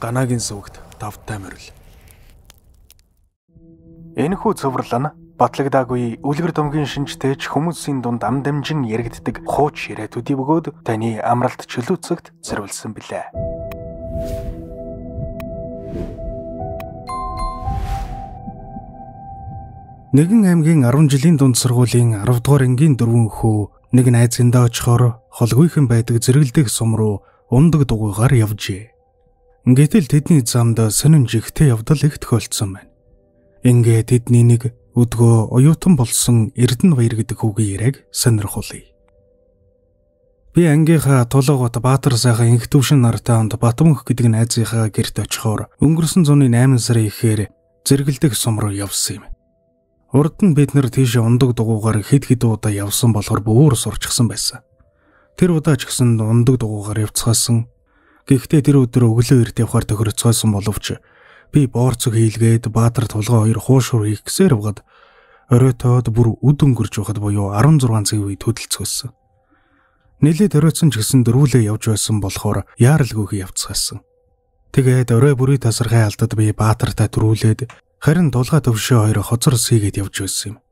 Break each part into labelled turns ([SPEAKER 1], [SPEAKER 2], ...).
[SPEAKER 1] Ганагийн сүгд тавтай морил. Энэхүү цэвэрлэн батлагдаагүй үлгэр домгийн шинжтэйч хүмүүсийн дунд ам дамжин яригддаг хууч ширээтүүдийг бөгөөд таны амралт чөлөөцөгт зориулсан билээ. Нэгэн аймгийн 10 жилийн дунд сургуулийн 10 дугаар ангийн 4 хүү нэг найзэндээ очихоор холгүйхэн байдаг зэрэглдэг сум руу ундаг дугуйгаар явжээ. Гэтэл тэдний замд сонинж ихтэй явдал их тохиолдсон байна. Ингээ тэдний нэг өдгөө оюутан болсон Эрдэнэ баяр гэдэг хүүгийн яриаг сонирхуулъя. Би ангийнхаа тулгуут Баатар сайхан инх төвшин нартай онд Батмөнх гэдэг найзынхаа гэрт очихоор өнгөрсөн зууны 8 сарын ихээр зэрэгэлдэх сум руу явсан юм. Урд нь бид нар тийш ундаг дугуугаар хэд хэд удаа явсан болохоор бөөр сурчсан байсан. Тэр удаа ч гэсэн ундаг дугуугаар явцгаасан Гэхдээ тэр өдөр өглөө эрт явхаар тохирцоосон боловч би боорцог хийлгээд Баатар тулгаа хоёр хуушур хийх гэсээр бгад оройтоод бүр үд өнгөрч байхад буюу 16 цаг үе төдөлцөөсөн. Нилээд оройтсон ч гэсэн дөрвөлээ явж байсан болохоор яаралгүйхий явцгаасан. Тэгээд орой бүрий тасархай алдад би Баатартай төрүүлээд харин тулгаа төвшөө хоёр хоцор сийгээд явж байсан юм.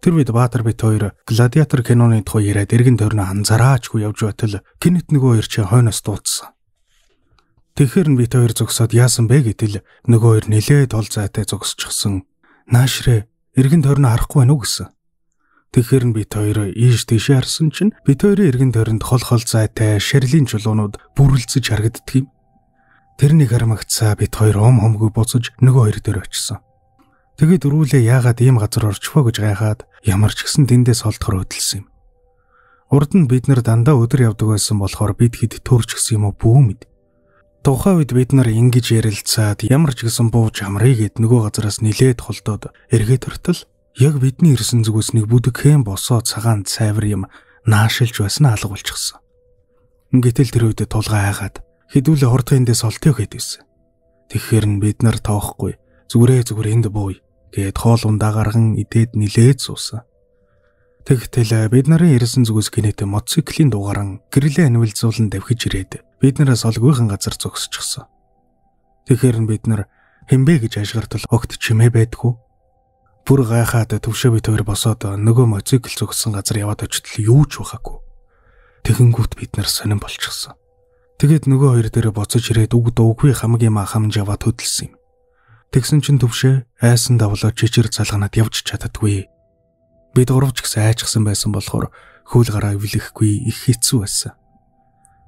[SPEAKER 1] Тэр үед Баатар бит хоёр гладиатор киноны тухай яриад эргэн тойрноо анзараачгүй явж байтал кинет нөгөө хоёр чи хойноос дуудсан. Тэгэхэр нь бит хоёр зогсоод яасан бэ гэдэл нөгөө хоёр нилээд ол зайтай зогсчихсан. Наашрэ эргэн тойрноо харахгүй байна уу гэсэн. Тэгэхэр нь бит хоёр ийш тийшээ харсан чинь бит хоёрын эргэн тойронд хол хол зайтай ширлийн чулуунууд бүрлэлцэж харагддаг юм. Тэрний гармагцаа бит хоёр ом хомгүй буцаж нөгөө хоёр дээр очисон. Тэгээд өрүүлээ яагаад ийм газар орж фөө гэж гайхаад ямар ч гэсэн тэндээс олдохор хөдөлсөн юм. Урд нь бид нар дандаа өдөр явдаг байсан болохоор бид хэд төрч гисэн юм уу бүү мэд. Тухайн үед бид нар ингэж ярилцаад ямар ч гэсэн бууж амрыг гэд нөгөө газраас нилээд холдоод эргээд хүртэл яг бидний ирсэн зүгээс нэг бүдгхэн босоо цагаан цайвар юм наашилж байснаа алга болчихсон. Гэтэл тэр үед тулгаа айгаад хідүүлээ хордгийн дэс олтё гэд ирсэн. Тэгэхэр нь бид нар тоохгүй зүгрээ зүгр энд бууй гэд хоол ундаа гарган идээд нилээд суусан. Тэгтэл э, бид нарын ирсэн зүгээс гинэтэ моциклийн дугааран гэрлээ анивэлзуулан давхиж ирээд биднээс олгүйхан газар зогсчихсон. Тэгэхэр нь бид нар хэмбэ гэж ажгартал огт чимээ байдгүй. Бүр гайхаад төвшөө бит хоёр босоод нөгөө моцикл зогссон газар яваад очитл юу ч байхаагүй. Тэгэнгүүт бид нар сонирн болчихсон. Тэгээд нөгөө хоёр дээрээ буцаж ирээд үг дуугүй хамгийн маа хамж яваад хөдөлсөн юм. Тэгсэн чинь төвшөө айсан давлаа жижир залганаад явж чаддаггүй. Бид гурав ч гэсэн айчсан байсан болохоор хөл гараа өвлөхгүй их хэцүү байсан.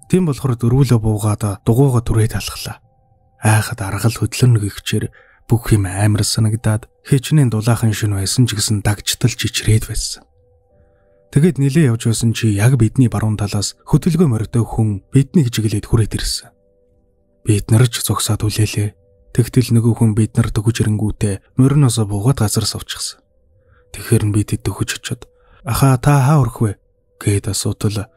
[SPEAKER 1] Тийм болохоор дөрвөлөө буугаад дугуйгаа түрээд алхлаа. Айхад аргал хөдлөн гихчээр бүх юм амар санагдаад хичнээн дулаахан шин байсан ч гэсэн дагчтал чичрээд байсан. Тэгэд нилээ явж байсан чи яг бидний баруун талаас хөтөлгөө морьтой хүн биднийг жиглээд хүрээд ирсэн. Бид нар ч зогсоод үлээлээ. Тэгтэл нөгөө хүн бид нар төгөж ирэнгүүтээ мориноосо буугаад газар сувчихсан. Тэгэхэр нь бид дөхөж очиод ахаа та хаа өрхвэ гэд асуудал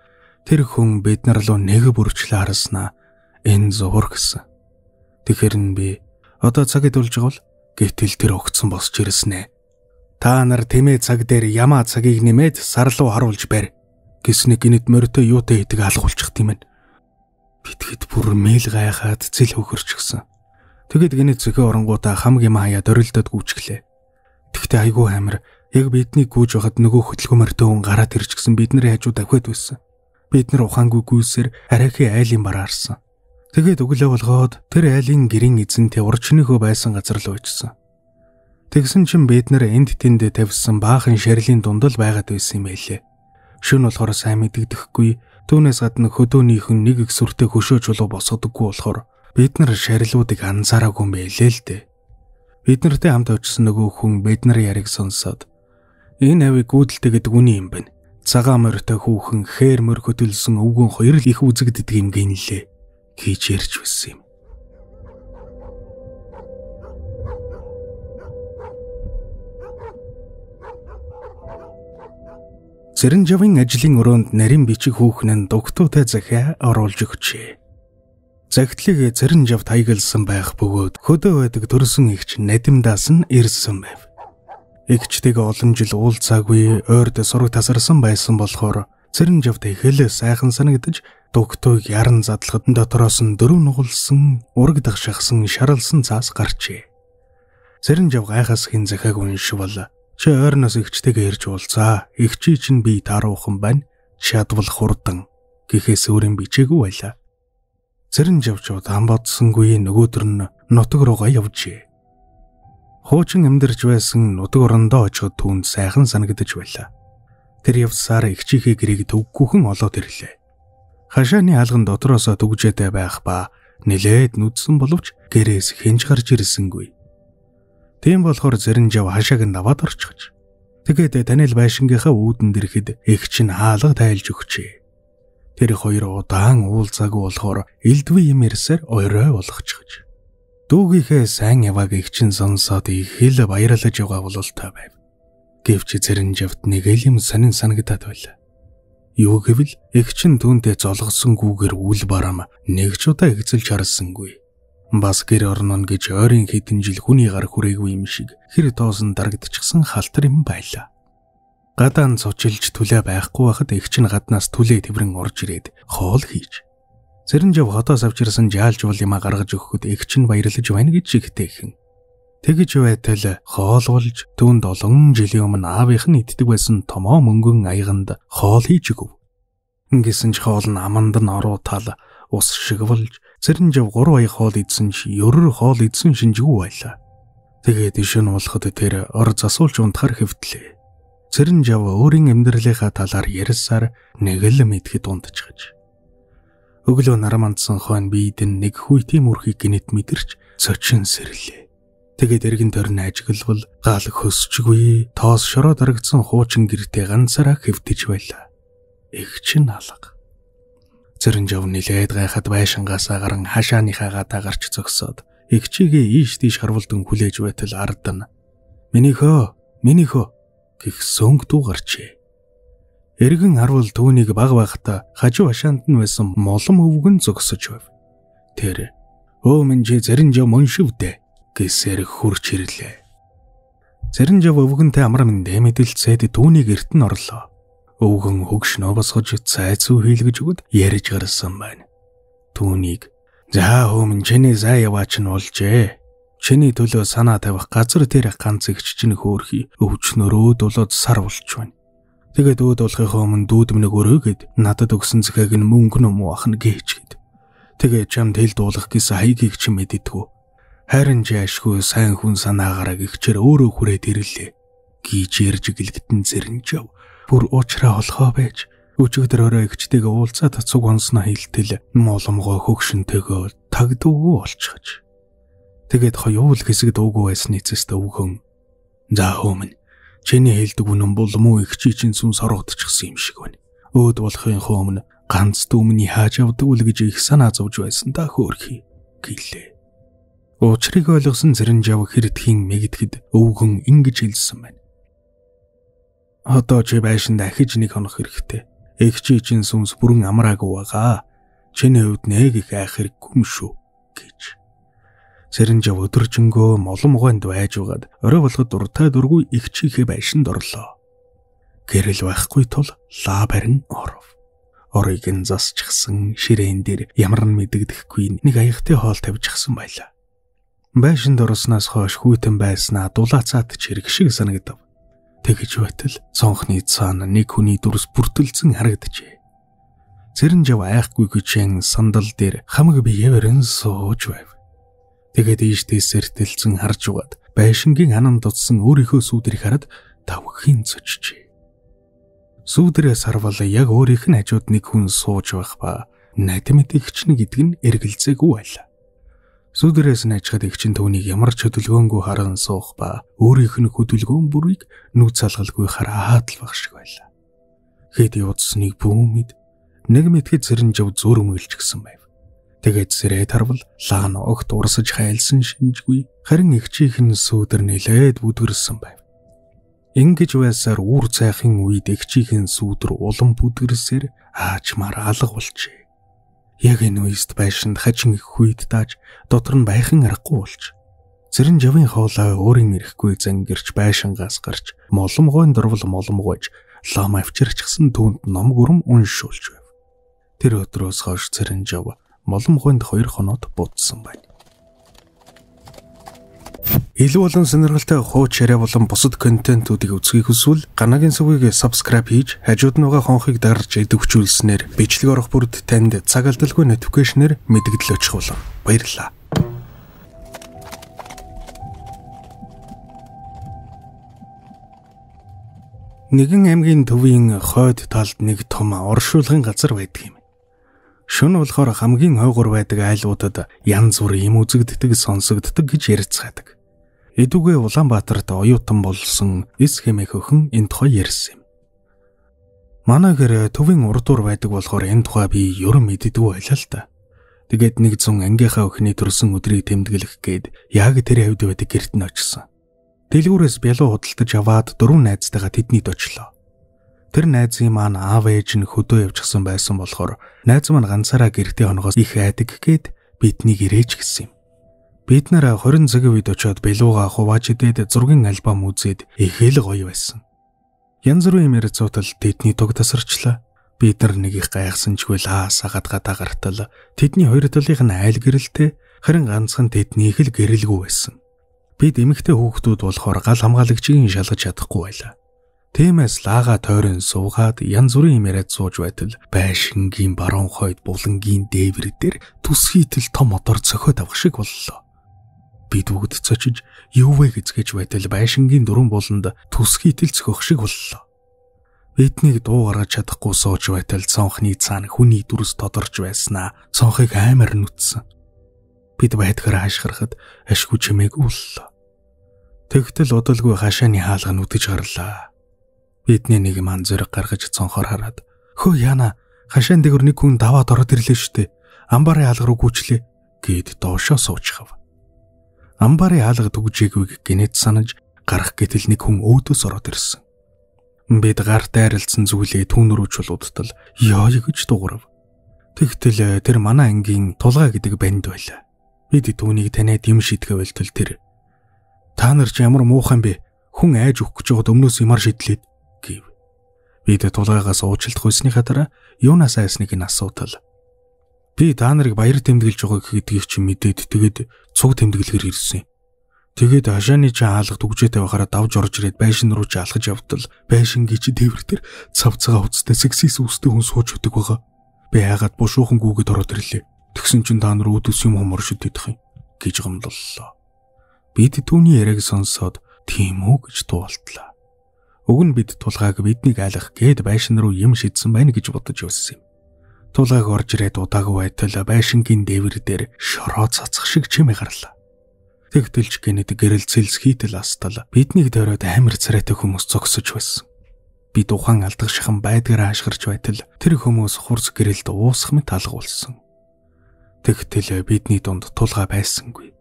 [SPEAKER 1] Тэр хүн бид нар руу нэг бүрчлээ харснаа энэ зур гэсэн. Тэгэхэр нь би одоо цаг идүүлж байгаа л гэтэл тэр огцсон босч ирсэн ээ. Та нар тэмээ цаг дээр ямаа цагийг нэмээд сар руу харуулж барь гэсний гинэд морьтой юутай идэг алгуулчих тийм ээ. Битгэд бүр мэл гайхаад зэл хөхөрчихсөн. Тэгэд гинэд зөхөө оронгуудаа хамгийн маяа дөрилдөд гүчглээ. Тэгтээ айгүй амир яг бидний гүйж байхад нөгөө хөдөлгөмөртэй хүн гараад ирчихсэн бидний хажууд авхад байсан. Бид нар ухаангүй гүйсээр арайхийн айлын бараа арсан. Тэгээд өглөө болгоод тэр айлын гэрийн эзэнтэй урчныхөө байсан газар руу очсон. Тэгсэн чинь бид нар энд тэнд тавьсан баахан шарилын дунд л байгаад байсан юм байлээ. Шүн болохоор сайн мэдэгдэхгүй түүнээс гадна хөдөөнийхэн нэг их сүртэй хөшөөж болов босгодоггүй болохоор бид нар шарилуудыг анзаараагүй юм байлээ л дээ. Бид нартэй хамт очсон нөгөө хүн бид нарын яриг сонсоод энэ авиг гүйдэлтэй гэдэг үний юм байна. Цагаан морьтой хүүхэн хээр морь хөдөлсөн өвгөн хоёр л их үзэгддэг юм гинлээ гэж ярьж байсан юм. Сэрэнжавын ажлын өрөөнд нарийн бичиг хүүхэн нь дугтуутай захиа оруулж өгчээ. Загтлыг Сэрэнжав тайгалсан байх бөгөөд хөдөө байдаг төрсөн ихч надимдаас нь ирсэн байв. Игчтэйгээ олон жил уулзаагүй ойрд сураг тасарсан байсан болохоор цэрэнжавд ихэлээ сайхан санагдаж дөгтөйг яран задлахад дотроос нь дөрөв нугалсан ураг дах шахсан шаралсан цаас гарчээ. Цэрэнжав гайхаас хин захаг уншвал чи ойрноос игчтэйгээ ирж уулзаа. Игчий чинь би таруухан байна. Чадвал хурдан гэхээс өөр юм бичээгүй байлаа. Цэрэнжавчуд ам бодсонгүй нөгөөдөр нь нутаг руугаа явжээ. Хуучин амьдарч байсан нутаг орондоо очиход түүнд сайхан санагдаж байлаа. Тэр явсаар ихчийнхээ гэрийг төвгүйхэн олоод ирлээ. Хашааны алган дотроосоо түгжээтэй байх ба нилээд нүдсэн боловч гэрээс хинж гарч ирсэнгүй. Тийм болохоор зэрэнжав хашааг нь аваад орчихож. Тэгээд Танил байшингийнхаа үүдэн дэрхэд ихч нь хаалга тайлж өгчээ. Тэр хоёр удаан уулзаагүй болохоор элдвээ юм ярсаар орой болгочихж. Дүүгийнхээ сайн явааг ихчин сонсоод их хэл баярлаж байгаа бололтой байв. Гэвч зэрэн жавд нэг л юм сонин санагдаад байлаа. Юу гэвэл ихчин түүнтэй золгосонгүйгээр үл барам нэг ч удаа хязэлж харсангүй. Бас гэр орнон гэж ойрын хэдэн жил хүний гар хүрээгүй юм шиг хэр тоосон дарагдчихсан халтар юм байлаа. Гадаан цочилж түлээ байхгүй байхад ихчин гаднаас түлээ тэмрэн орж ирээд хоол хийж Цэрэнжав хотоос авч ирсэн жаалжуул юм а гаргаж өгөхөд эгч нь баярлаж байна гэж ихтэй ихэн. Тэгж байтал хоолволж түүнд олон жилийн өмнө аавынх нь иддэг байсан томоо мөнгөн аяганд хоол хийж өгөв. Ингэсэн ч хоол нь аманд нь оруу тал ус шиг болж цэрэнжав 3 ая хоол идсэн ч ерөр хоол идсэн шинжгүй байлаа. Тэгээд ишэн болоход тэр ор засуулж унтахаар хөвтлээ. Цэрэнжав өөрийн амьдралынхаа талаар ярьсаар нэг л мэдхэд унтчихж Өглөө нарам андсан хойно би эдэн нэг хүй тийм үрхийг гинэт мэдэрч цочин сэрлээ. Тэгээд эргэн тойрны ажиглал гал хөсчгүй тоос шороо дарагдсан хуучин гэртээ ганцаараа хөвтөж байлаа. Их чин алга. Цэрэн жав нилээд гайхад байшингаасаа гарan хашааныхаа гадаа гарч зогсоод эгчигээ ийш тийш харвалдан хүлээж байтал ардан. Минийхөө, минийхөө гих сөнгө дуу гарчээ. Эргэн харуул түүнийг баг багта хажуу хашаанд нь байсан молом өвгөн зогсож байв. Тэр "Өө минь чи зэрэнжо моншивдэ" гэсээр хурч ирлээ. Зэрэнжо өвгөнтэй амар мэндэ мэдэлцээд түүнийг эрт нь орлоо. Өвгөн хөгшнөө босгож цайцуу хийлгэж өгд ярьж гарсан байна. Түүнийг "За хөөмн чиний зай яваач нь олжээ" чиний төлөө санаа тавих газар тэр ганц ихч чинь хөөрхи өвчнөрөө дулууд сар болж байна. Тэгээд өөд болохынхоо өмнө дүүдмнэг өрөөгээд надад өгсөн захаг нь мөнгө нүм уу ахна гээчгээд. Тэгээд чамд хэл дуулах гэсэн хаягийг ч мэддэггүй. Харин ч яшгүй сайн хүн санаагаараа гихчээр өөрөө хүрээд ирлээ. Гийж ярьж гэлгтэн зэрэнжв. Бүр уучраа холхоо байж өчигдөрөөрөө ихчтэйгээ уулзаад цуг онсноо хилтэл моломгоо хөгшөнтэйгөө тагдуугүй олчихож. Тэгээд хоёул хэсэг дуугүй байсан эцэстээ өвгөн. За хөөмн Чиний хэлдэг үнэн бол муу их чи чинь сүнс орогдчихсан юм шиг байна. Өөд болохын өмнө ганц дүүмний хааж явдаг үл гэж их санаа зовж байсан та хөөрхий гэлээ. Учрыг ойлгосон зэрэнж явах хэрэгтхийн мэгдэхэд өвгөн ингэж хэлсэн байна. Одоо чи байшинда ахиж нэг хонох хэрэгтэй. Эх чи чинь сүнс бүрэн амраагүй байгаа. Чиний хувьд нэг их айх хэрэггүй юм шүү гэж. Сэрэнжав өдөржингөө молон угаанд байж угаад орой болгоод уртай дургүй их чихээ байшинд орлоо. Гэрэл байхгүй тул лаа барин оров. Орыг нь засчихсан ширээн дээр ямар нь мэдэгдэхгүй нэг аягтай хоол тавьчихсан байлаа. Байшинд орсноос хойш хүйтэн байснаа дулаацаад чирэг шиг санагдав. Тэгж байтал цонхны цаана нэг хүний дүрс бүртэлцэн харагджээ. Цэрэнжав айхгүй гэжэн сандал дээр хамаг биеэрэн сууж байв. Тэгээд ийштэйсээр тэлцэн харж угаад байшингийн анам дутсан өөрийнхөө сүүдрийг хараад давхийн цочжээ. Сүүдрээ сарвал яг өөрийнх нь хажууд нэг хүн сууж байх ба надимэд ихчнэ гэдэг нь эргэлзээгүй байлаа. Сүүдрээс нэчгэд ихчин түүнийг ямар ч хөдөлгөөнгүй харан суух ба өөрийнх нь хөдөлгөөн бүрийг нүд салгалгүй хараа хаадлах шиг байлаа. Хэд явцсныг бүүмэд нэг мэтгэд зэрэн жав зөр өмгөлч гсэн байв. Тэгээд сэрээд харвал лаан огт урсаж хайлсан шинжгүй харин эгчийнх нь сүүдэр нилээд бүдгэрсэн байв. Ингиж байсаар үүр цайхын үед эгчийнх нь сүүдэр улам бүдгэрсээр аачмаар алга болжээ. Яг энэ үед байшинд хачин их хүйд дааж дотор нь байхан аргагүй болж Зэрэн жавын хоолой өөрийн эрэхгүй зангирч байшингаас гарч моломгойн дурвал моломгойж лам авчирчсан түүнд ном гүрм уншуулж байв. Тэр өдрөөс хойш Цэрэнжав молон гойд 2 хоноод буудсан байна. Илүү болон сонирхолтой хууч яриа болон бусад контентуудыг үзхийг хүсвэл Ганагийн сүвгийг subscribe хийж, хажууд нь байгаа хонхыг дарж идэвхжүүлснээр бичлэг орох бүрд танд цаг алдалгүй нотификейшнэр мэдгэл өчх болно. Баярлалаа. Нэгэн аймгийн төвийн хойд талд нэг том оршуулгын газар байдаг юм. Шөн болохоор хамгийн хойгор байдаг айлуудад янз бүрийн юм үзэгддэг, сонсогддог гэж ярьцгаадаг. Эдүгээ Улаанбаатарт оюутан болсон эс хэмээх өхөн энэ тухай ярьсан юм. Манай гэр төвийн урдуур байдаг болохоор энэ тухай би ерөн мэддэггүй байлаа л да. Тэгээд нэг зун ангийнхаа өхний төрсөн өдрийг тэмдэглэх гээд яг тэр хавьд байдаг гэрт нь очсон. Дэлгүүрээс бялуу худалдаж аваад дөрвөн найзтайгаа тэднийд очлоо. Тэр найзын маань аав ээж нь хөдөө явчихсан байсан болохоор найз маань ганцаараа гэртээ хоногоос их айдаг гээд биднийг ирээж гисэн юм. Бид нэр 20 цагийн үед очиод Белуга хувааж идээд зургийн альбом үзээд ихэл гоё байсан. Янз бүрийн ярилцуутал тэдний дуг тасарчлаа. Бид нар нэг их гайхсанчгүй лаа сагад гадаа гартал тэдний хоёр талынх нь айл гэрэлтэй харин ганцхан тэднийх л гэрэлгүй байсан. Бид эмэгтэй хүүхдүүд болохоор гал хамгаалагчийн шалгаж чадахгүй байлаа. Тиймээс лага тойрон суугаад янз бүрийн юм яриад сууж байтал байшингийн баруун хойд булангийн дээвэр дээр төсхийтэл том одор цохиод авах шиг боллоо. Бид бүгд цочиж юу вэ гэцгээж байтал байшингийн дөрөн буланд төсхийтэл цохих шиг боллоо. Биднийг дуу гаргаж чадахгүй сууж байтал цонхны цаана хүний дүрс тодорч байснаа цонхыг аймаар нүцсэн. Бид байдгаар хашгирахад ашгүй чимээг үллээ. Тэгтэл удалгүй хашааны хаалга нүтэж гарлаа Бидний нэг ман зэрэг гаргаж цонхоор хараад "Хөө яана, хашаан дээр нэг хүн даваад ороод ирлээ штэ. Амбарын хаалга руу гүйчлээ" гэд доошоо суучхав. Амбарын хаалга дүгжээгүйг гинэт санаж гарах гэтэл нэг хүн өөдөөс ороод ирсэн. Бид гарт арилсан зүйлээ түүн рүү чулуудтал ёо гэж дуугарв. Тэгтэл э, тэр манай ангийн тулгаа гэдэг банд байлаа. Бид түүнийг таниад юм шитгэвэл тэл тэр. Та нар ч ямар муухан бэ? Хүн айж өгөх гэж өгд өмнөөс ямар шидлээд Бид тулгаагаас уучлалт хүснээ хадараа юунаас айсныг нь асуудал. Би та нарыг баяр тэмдэглэж байгааг гэдгийг чи мэдээд тэгэд цуг тэмдэглэхэр ирсэн. Тэгээд Ажааны чи хаалгад үгжээтэй байхаараа давж орж ирээд байшин руу чи алхаж явтал байшин гिच тээвэр дээр цав цагаа уцтай сексис үстэй хүн сууж өгдөг байгаа. Би хайгаад бушуухан гүгэд ороод ирлээ. Тэгсэн чин та нар өөдөөс юм хомор шидэх юм гэж гомдлоо. Бид түүний яриаг сонсоод тийм үү гэж дуултлаа. Уг нь бид тулгааг биднийг айлах гээд байшин руу юм шидсэн байна гэж бодож өссөн юм. Тулгааг орж ирээд удаагүй байтал байшингийн дээвэр дээр шороо цацх шиг чимээ гарлаа. Тэгтэлж гинэд гэрэл цэлс хийтэл астал биднийг дөрөөд амар царайтай хүмүүс цогсож байсан. Бид ухаан алдах шахан байдгаараа ашгарч байтал тэр хүмүүс хурц гэрэлд уусах мэт алгуулсан. Тэгтэл бидний дунд тулгаа байсангүй.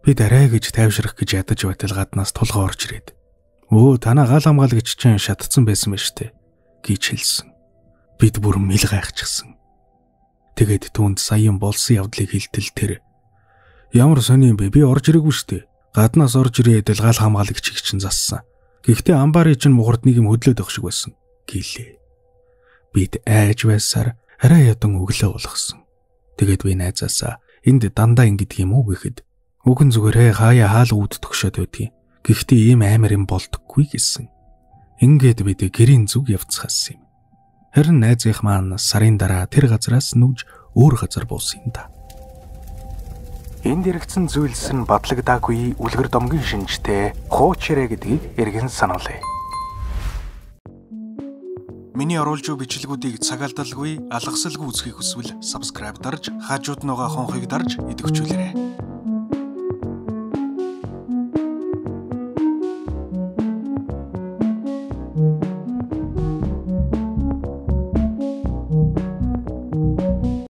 [SPEAKER 1] Бид арай гэж тайвширах гэж ядаж байтал гаднаас тулгаа орж ирээд Өө танаа гал хамгаал гэж чинь шатцсан байсан байж тээ гэж хэлсэн. Бид бүр мэл гайхчихсан. Тэгэд түүнд саяхан болсон явдлыг хэлтэл тэр ямар сони юм бэ? Би орж ирээгүй штэ. Гаднаас орж ирээд л гал хамгаал гэж чинь зассан. Гэхдээ амбари чинь мухард нэг юм хөдлөөд өгш шиг байсан гэлээ. Бид айж байсаар арай ядан өглөө болгосон. Тэгэд би найзаасаа энд дандаа ингэдэг юм уу гэхэд үгэн зүгээрээ хаяа хаал үүд төгшөөд байдгийг Гэхдээ ийм амар юм болдоггүй гэсэн. Ингээд бид гэрийн зүг явцхаас юм. Харин найзынх маань сарын дараа тэр газраас нүгж өөр газар буусан юм да. Энд иргэцэн зүйлс нь бадлагдаагүй үлгэр домгийн шинжтэй хуучирэ гэдгийг эргэн сануулъя. Миний оруулж буй бичлэгүүдийг цагаалдалгүй, алгасалгүй үзхийг хүсвэл subscribe дарж, хажууд нь байгаа хонхыг дарж идэвхжүүлээрэй.